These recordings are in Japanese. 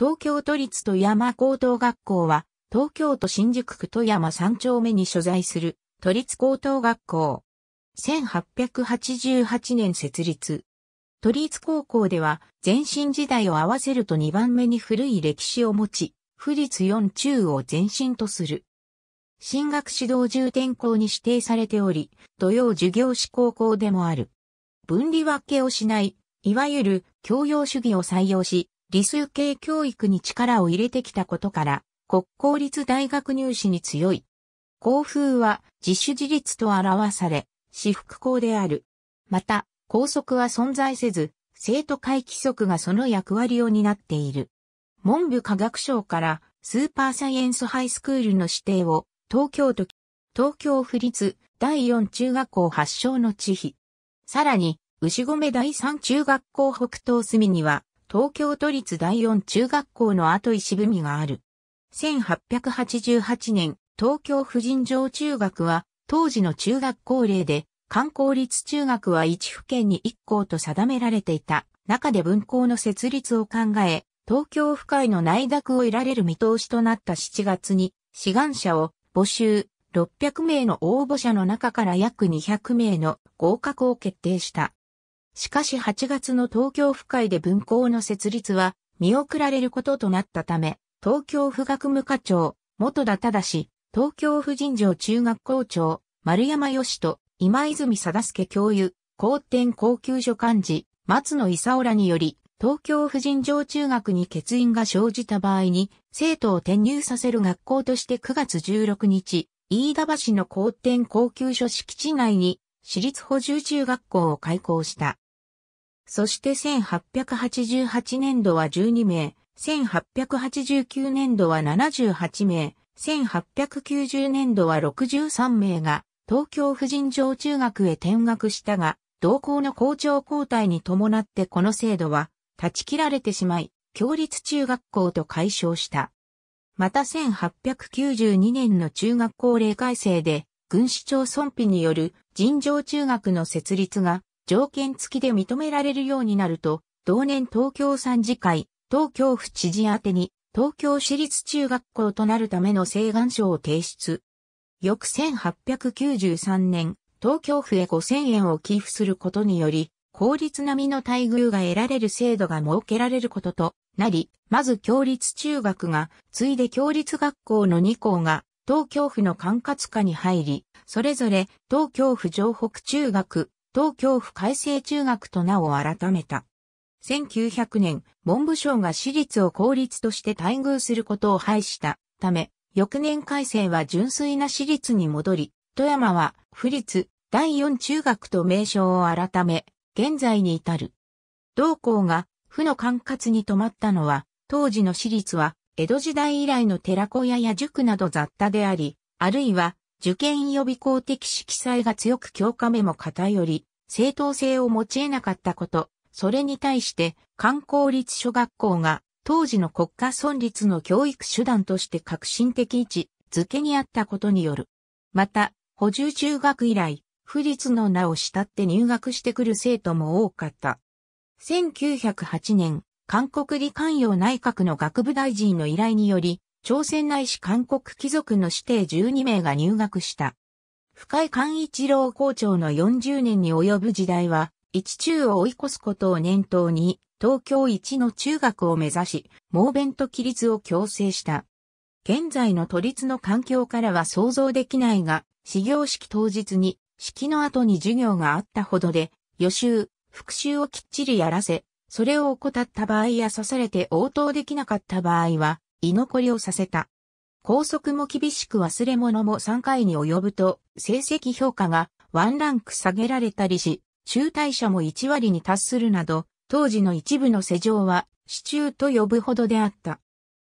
東京都立富山高等学校は、東京都新宿区富山三丁目に所在する都立高等学校。1888年設立。都立高校では、前身時代を合わせると2番目に古い歴史を持ち、府立4中を前身とする。進学指導重点校に指定されており、土曜授業士高校でもある。分離分けをしない、いわゆる教養主義を採用し、理数系教育に力を入れてきたことから、国公立大学入試に強い。校風は自主自立と表され、私服校である。また、校則は存在せず、生徒会規則がその役割を担っている。文部科学省からスーパーサイエンスハイスクールの指定を東京都、東京府立第4中学校発祥の地比。さらに、牛込第3中学校北東隅には東京都立第四中学校の後石みがある。1888年、東京婦人城中学は、当時の中学校令で、観光立中学は一府県に一校と定められていた中で分校の設立を考え、東京府会の内諾を得られる見通しとなった7月に、志願者を募集600名の応募者の中から約200名の合格を決定した。しかし8月の東京府会で文校の設立は見送られることとなったため、東京府学務課長、元田忠東京府人城中学校長、丸山義人、今泉貞介教諭、高天高級所幹事、松野勲らにより、東京婦人城中学に欠員が生じた場合に、生徒を転入させる学校として9月16日、飯田橋の高天高級所敷地内に、私立補充中学校を開校した。そして1888年度は12名、1889年度は78名、1890年度は63名が東京婦人上中学へ転学したが、同校の校長交代に伴ってこの制度は断ち切られてしまい、共立中学校と解消した。また1892年の中学校例改正で、軍市長村費による尋常中学の設立が条件付きで認められるようになると、同年東京参事会、東京府知事宛に東京市立中学校となるための請願書を提出。翌1893年、東京府へ5000円を寄付することにより、公立並みの待遇が得られる制度が設けられることとなり、まず共立中学が、ついで共立学校の2校が、東京府の管轄下に入り、それぞれ東京府城北中学、東京府改正中学と名を改めた。1900年、文部省が私立を公立として待遇することを廃したため、翌年改正は純粋な私立に戻り、富山は府立第4中学と名称を改め、現在に至る。同校が府の管轄に止まったのは、当時の私立は江戸時代以来の寺子屋や塾など雑多であり、あるいは受験予備校的色彩が強く教科目も偏り、正当性を持ち得なかったこと、それに対して観光立小学校が当時の国家存立の教育手段として革新的位置づけにあったことによる。また、補充中学以来、不立の名を慕って入学してくる生徒も多かった。1908年、韓国理官用内閣の学部大臣の依頼により、朝鮮内史韓国貴族の指定12名が入学した。深井寛一郎校長の40年に及ぶ時代は、一中を追い越すことを念頭に、東京一の中学を目指し、猛弁と規律を強制した。現在の都立の環境からは想像できないが、始業式当日に、式の後に授業があったほどで、予習、復習をきっちりやらせ、それを怠った場合や刺されて応答できなかった場合は、居残りをさせた。拘束も厳しく忘れ物も3回に及ぶと、成績評価がワンランク下げられたりし、中退者も1割に達するなど、当時の一部の世情は、市中と呼ぶほどであった。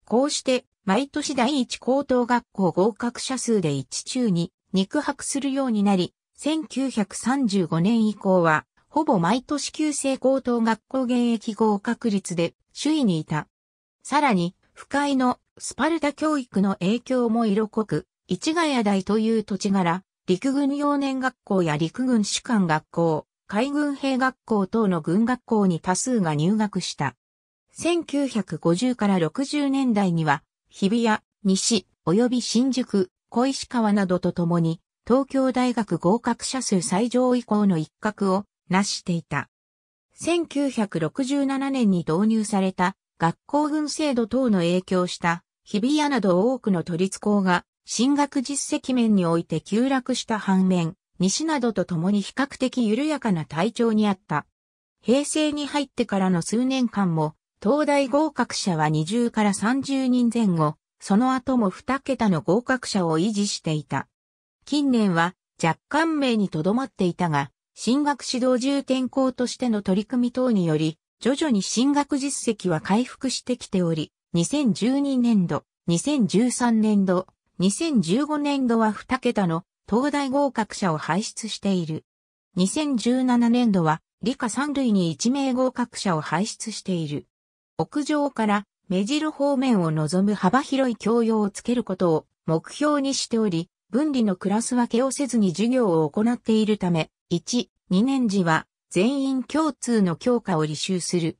こうして、毎年第一高等学校合格者数で1中に肉薄するようになり、1935年以降は、ほぼ毎年旧制高等学校現役合格率で首位にいた。さらに、不快のスパルタ教育の影響も色濃く、市ヶ谷台という土地柄、陸軍幼年学校や陸軍士官学校、海軍兵学校等の軍学校に多数が入学した。1950から60年代には、日比谷、西、及び新宿、小石川などとともに、東京大学合格者数最上位校の一角をなしていた。1967年に導入された学校群制度等の影響した日比谷など多くの都立校が進学実績面において急落した反面、西などと共に比較的緩やかな体調にあった。平成に入ってからの数年間も、東大合格者は20から30人前後、その後も2桁の合格者を維持していた。近年は若干名にとどまっていたが、進学指導重点校としての取り組み等により、徐々に進学実績は回復してきており、2012年度、2013年度、2015年度は2桁の東大合格者を輩出している。2017年度は理科3類に1名合格者を輩出している。屋上から目白方面を望む幅広い教養をつけることを目標にしており、分離のクラス分けをせずに授業を行っているため、1、2年時は全員共通の教科を履修する。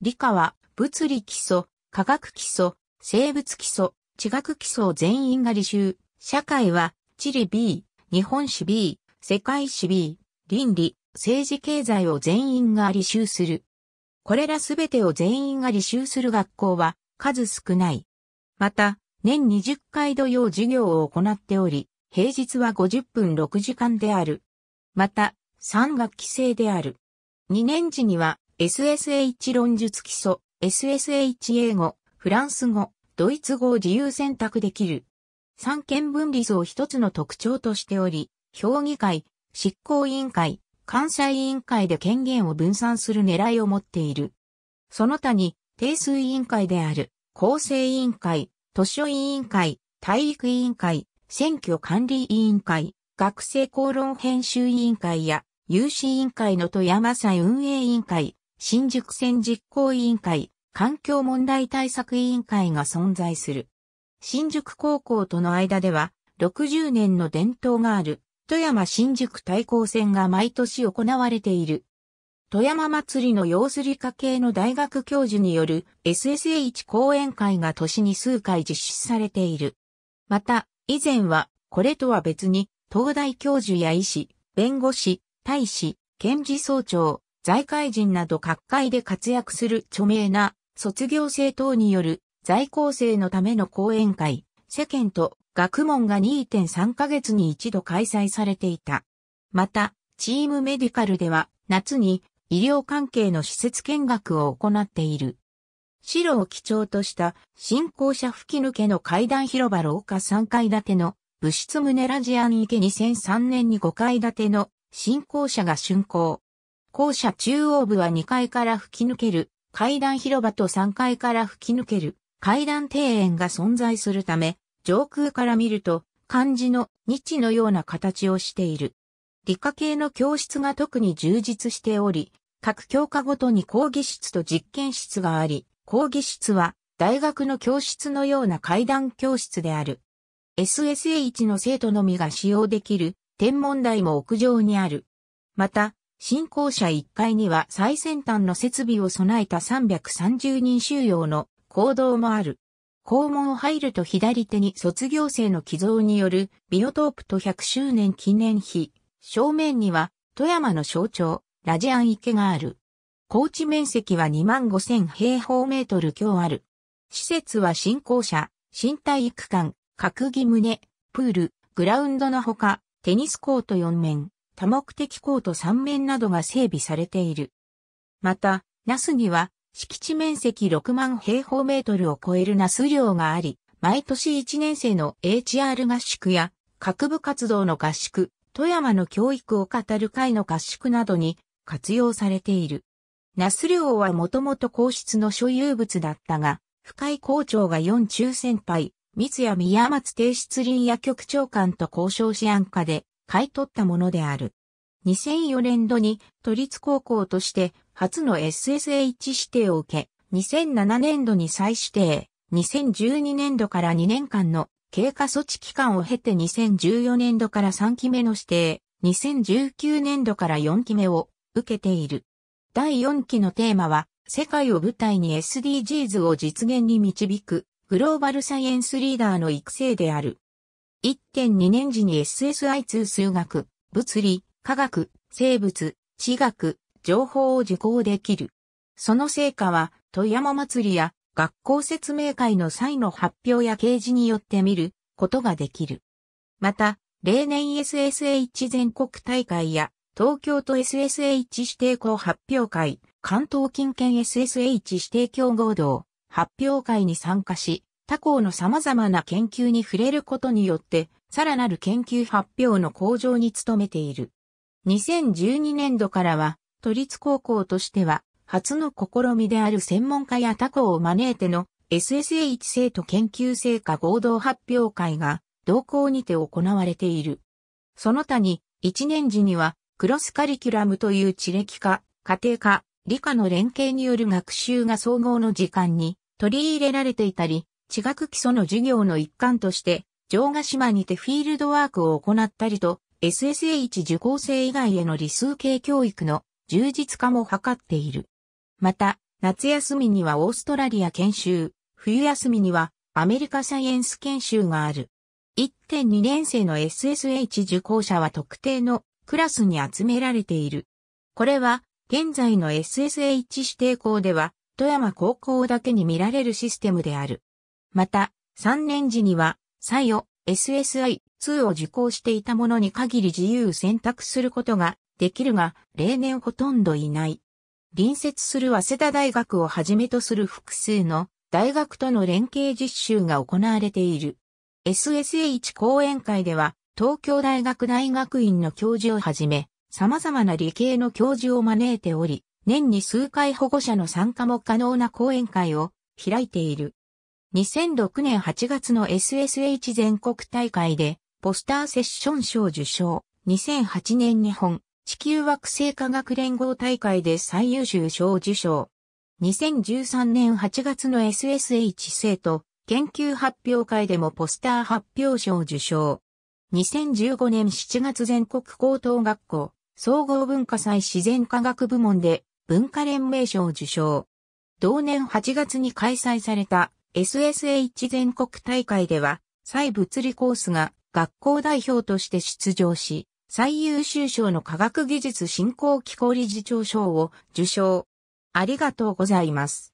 理科は物理基礎、科学基礎、生物基礎、地学基礎を全員が履修。社会は地理 B、日本史 B、世界史 B、倫理、政治経済を全員が履修する。これらすべてを全員が履修する学校は数少ない。また、年20回土曜授業を行っており、平日は50分6時間である。また、三学期制である。2年時には、SSH 論述基礎、SSH 英語、フランス語、ドイツ語を自由選択できる。三権分立を一つの特徴としており、評議会、執行委員会、関西委員会で権限を分散する狙いを持っている。その他に、定数委員会である、厚生委員会、図書委員会、体育委員会、選挙管理委員会、学生公論編集委員会や有志委員会の富山祭運営委員会、新宿線実行委員会、環境問題対策委員会が存在する。新宿高校との間では60年の伝統がある富山新宿対抗戦が毎年行われている。富山祭りの様子理家系の大学教授による SSH 講演会が年に数回実施されている。また、以前はこれとは別に東大教授や医師、弁護士、大使、検事総長、財界人など各界で活躍する著名な卒業生等による在校生のための講演会、世間と学問が2.3ヶ月に一度開催されていた。また、チームメディカルでは夏に医療関係の施設見学を行っている。白を基調とした新校舎吹き抜けの階段広場廊下3階建ての物質宗ラジアン池2003年に5階建ての新校舎が竣工。校舎中央部は2階から吹き抜ける階段広場と3階から吹き抜ける階段庭園が存在するため、上空から見ると漢字の日のような形をしている。理科系の教室が特に充実しており、各教科ごとに講義室と実験室があり、講義室は大学の教室のような階段教室である。SSH の生徒のみが使用できる天文台も屋上にある。また、新校舎1階には最先端の設備を備えた330人収容の行動もある。校門を入ると左手に卒業生の寄贈によるビオトープと100周年記念碑。正面には富山の象徴、ラジアン池がある。高地面積は25,000平方メートル強ある。施設は新校舎、新体育館、閣木胸、プール、グラウンドのほか、テニスコート4面、多目的コート3面などが整備されている。また、ナスには、敷地面積6万平方メートルを超えるナス量があり、毎年1年生の HR 合宿や、各部活動の合宿、富山の教育を語る会の合宿などに活用されている。ナス寮はもともと皇室の所有物だったが、深井校長が4中先輩、三谷宮松提出林野局長官と交渉し安価で買い取ったものである。2004年度に都立高校として初の SSH 指定を受け、2007年度に再指定、2012年度から2年間の経過措置期間を経て2014年度から3期目の指定、2019年度から4期目を受けている。第4期のテーマは、世界を舞台に SDGs を実現に導くグローバルサイエンスリーダーの育成である。1.2年時に SSI2 数学、物理、科学、生物、地学、情報を受講できる。その成果は、富山祭りや学校説明会の際の発表や掲示によって見ることができる。また、例年 SSH 全国大会や東京都 SSH 指定校発表会、関東近県 SSH 指定競合同、発表会に参加し、他校の様々な研究に触れることによって、さらなる研究発表の向上に努めている。2012年度からは、都立高校としては、初の試みである専門家や他校を招いての SSH 生徒研究成果合同発表会が同校にて行われている。その他に、1年時には、クロスカリキュラムという地歴化、家庭科、理科の連携による学習が総合の時間に取り入れられていたり、地学基礎の授業の一環として、城ヶ島にてフィールドワークを行ったりと、SSH 受講生以外への理数系教育の充実化も図っている。また、夏休みにはオーストラリア研修、冬休みにはアメリカサイエンス研修がある。1.2年生の SSH 受講者は特定のクラスに集められている。これは、現在の SSH 指定校では富山高校だけに見られるシステムである。また、3年時には、採用 SSI2 を受講していた者に限り自由選択することができるが、例年ほとんどいない。隣接する早稲田大学をはじめとする複数の大学との連携実習が行われている。SSH 講演会では、東京大学大学院の教授をはじめ、様々な理系の教授を招いており、年に数回保護者の参加も可能な講演会を開いている。2006年8月の SSH 全国大会でポスターセッション賞受賞。2008年日本地球惑星科学連合大会で最優秀賞受賞。2013年8月の SSH 生徒研究発表会でもポスター発表賞受賞。2015年7月全国高等学校総合文化祭自然科学部門で文化連盟賞受賞。同年8月に開催された SSH 全国大会では、再物理コースが学校代表として出場し、最優秀賞の科学技術振興機構理事長賞を受賞。ありがとうございます。